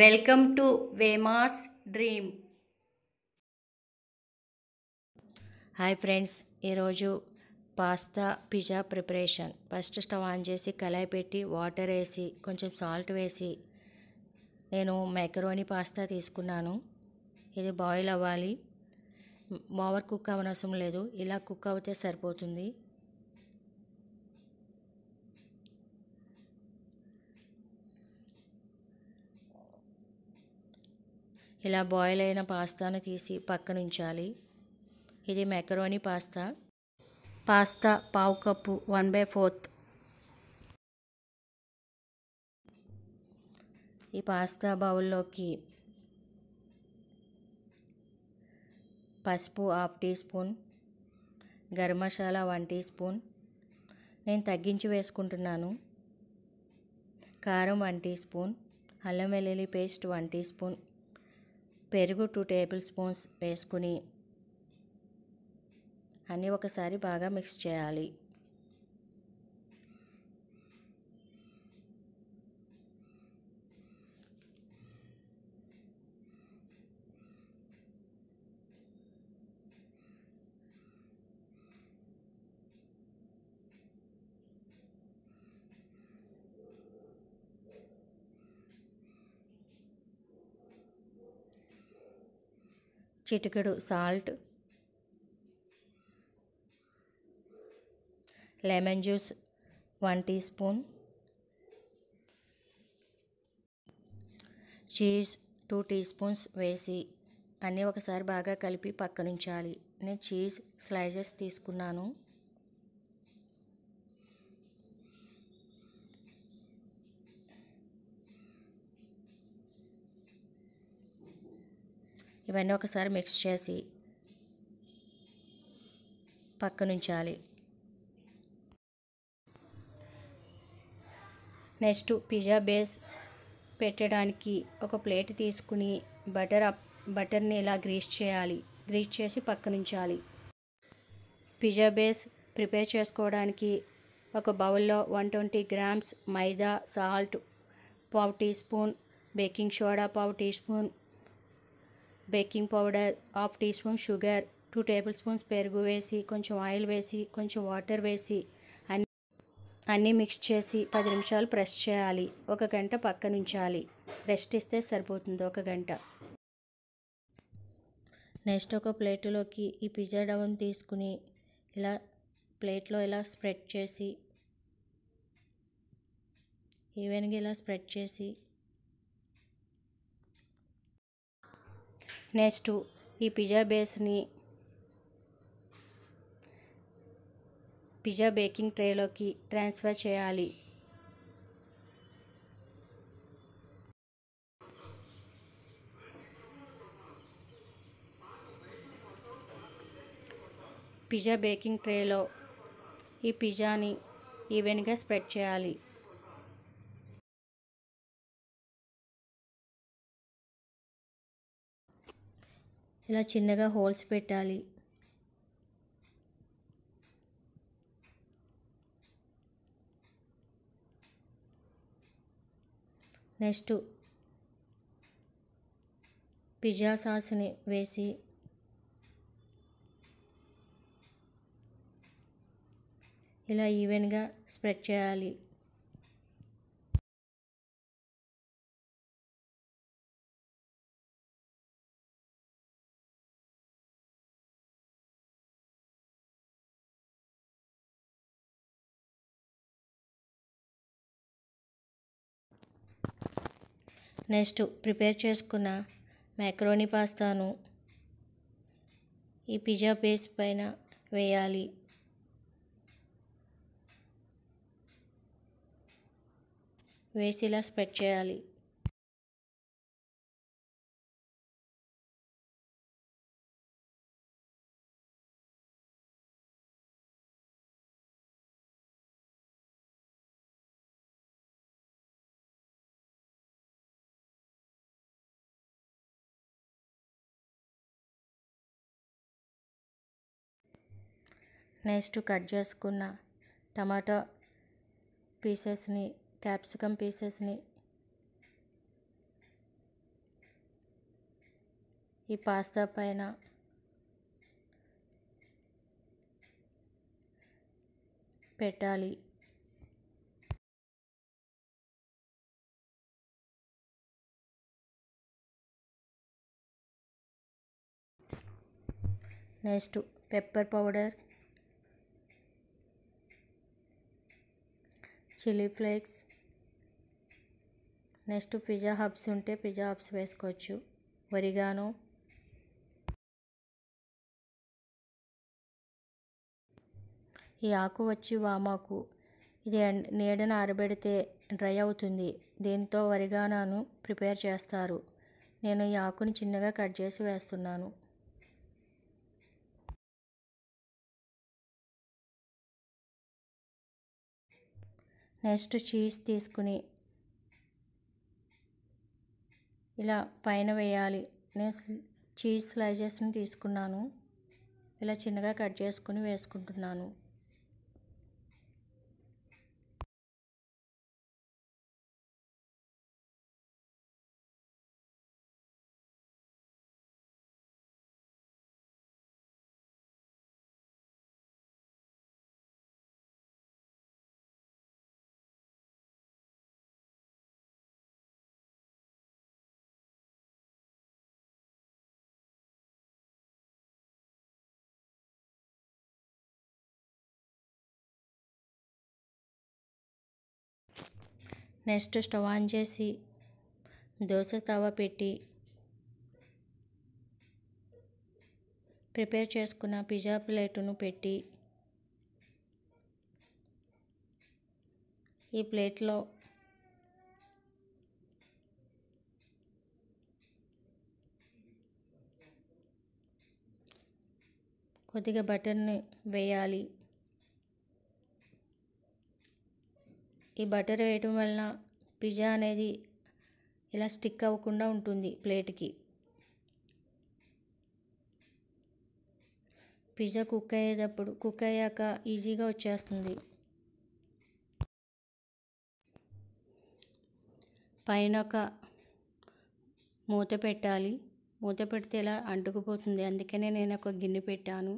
welcome to Vema's dream hi friends ఈరోజు pasta pizza preparation first stove on చేసి కళాయి పెట్టి వాటర్ వేసి కొంచెం సాల్ట్ వేసి నేను మెకరోని పాస్తా తీసుకున్నాను ఇది బాయిల్ అవ్వాలి ఓవర్ కుక్ అవనవసరం లేదు ఇలా కుక్ అవుతే సరిపోతుంది ఇలా బాయిల్ అయిన పాస్తాను తీసి పక్కన ఉంచాలి ఇది మెకరోని పాస్తా పాస్తా పావు కప్పు వన్ బై ఫోర్త్ ఈ పాస్తా బౌల్లోకి పసుపు half teaspoon garam masala one teaspoon నేను తగ్గించి వేసుకుంటున్నాను కారం వన్ టీ స్పూన్ అల్లం వెల్లుల్లి పేస్ట్ వన్ టీ స్పూన్ పెరుగు టూ టేబుల్ స్పూన్స్ వేసుకుని అన్నీ ఒకసారి బాగా మిక్స్ చేయాలి చిటికెడు salt lemon juice one teaspoon cheese two teaspoons వేసి అన్నీ ఒకసారి బాగా కలిపి పక్కనుంచాలి నేను చీజ్ స్లైసెస్ తీసుకున్నాను ఇవన్నీ ఒకసారి మిక్స్ చేసి పక్కనుంచాలి నెక్స్ట్ పిజ్జా బేస్ పెట్టడానికి ఒక ప్లేట్ తీసుకుని బటర్ బటర్ని ఇలా గ్రీస్ చేయాలి గ్రీస్ చేసి పక్కనుంచాలి పిజ్జా బేస్ ప్రిపేర్ చేసుకోవడానికి ఒక బౌల్లో one twenty grams maida salt పావు టీ స్పూన్ బేకింగ్ సోడా పావు teaspoon baking powder half teaspoon sugar two tablespoons పెరుగు వేసి కొంచెం ఆయిల్ వేసి కొంచెం వాటర్ వేసి అన్ని అన్నీ మిక్స్ చేసి పది నిమిషాలు ప్రెస్ చేయాలి ఒక గంట నుంచాలి రెస్ట్ ఇస్తే సరిపోతుంది ఒక గంట నెక్స్ట్ ఒక ప్లేట్లోకి ఈ పిజ్జా డౌన్ తీసుకుని ఇలా ప్లేట్లో ఇలా స్ప్రెడ్ చేసి ఈవెన్గా ఇలా స్ప్రెడ్ చేసి నెక్స్ట్ ఈ పిజ్జా బేస్ని పిజ్జా బేకింగ్ ట్రేలోకి ట్రాన్స్ఫర్ చేయాలి పిజ్జా బేకింగ్ ట్రేలో ఈ పిజ్జాని ఈవెన్గా స్ప్రెడ్ చేయాలి ఇలా చిన్నగా హోల్స్ పెట్టాలి నెక్స్ట్ పిజ్జా సాస్ని వేసి ఇలా ఈవెన్గా స్ప్రెడ్ చేయాలి నెక్స్ట్ ప్రిపేర్ చేసుకున్న మ్యాక్రోని పాస్తాను ఈ పిజ్జా బేస్ పైన వేయాలి వేసి ఇలా స్ప్రెడ్ చేయాలి నెక్స్ట్ కట్ చేసుకున్న టమాటో పీసెస్ని క్యాప్సికమ్ పీసెస్ని ఈ పాస్తా పైన పెట్టాలి next pepper powder chilli flakes next pizza herbs ఉంటే పిజ్జా హబ్స్ వేసుకోవచ్చు ఒరిగానో ఈ ఆకు వచ్చి వామాకు ఇది నీడను ఆరబెడితే డ్రై అవుతుంది దీంతో వరిగానాను ప్రిపేర్ చేస్తారు నేను ఈ ఆకుని చిన్నగా కట్ చేసి వేస్తున్నాను నెక్స్ట్ చీజ్ తీసుకుని ఇలా పైన వేయాలి నేను చీజ్ స్లైజెస్ని తీసుకున్నాను ఇలా చిన్నగా కట్ చేసుకుని వేసుకుంటున్నాను నెక్స్ట్ స్టవ్ ఆన్ చేసి దోశ తవ పెట్టి ప్రిపేర్ చేసుకున్న పిజ్జా ప్లేటును పెట్టి ఈ ప్లేట్లో కొద్దిగా బటర్ని వేయాలి ఈ బటర్ వేయటం వలన పిజ్జా అనేది ఇలా స్టిక్ అవ్వకుండా ఉంటుంది ప్లేట్కి పిజ్జా కుక్ అయ్యేటప్పుడు కుక్ అయ్యాక ఈజీగా వచ్చేస్తుంది పైన ఒక మూత పెట్టాలి మూత పెడితే ఇలా అంటుకుపోతుంది అందుకనే నేను ఒక గిన్నె పెట్టాను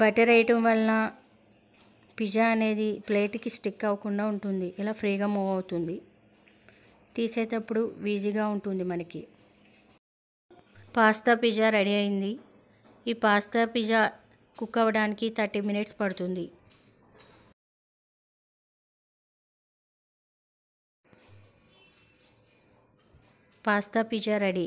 బటర్ వేయటం వలన పిజ్జా అనేది ప్లేట్కి స్టిక్ అవ్వకుండా ఉంటుంది ఇలా ఫ్రీగా మూవ్ అవుతుంది తీసేటప్పుడు ఈజీగా ఉంటుంది మనకి పాస్తా పిజ్జా రెడీ అయింది ఈ పాస్తా పిజ్జా కుక్ అవ్వడానికి థర్టీ మినిట్స్ పడుతుంది పాస్తా పిజ్జా రెడీ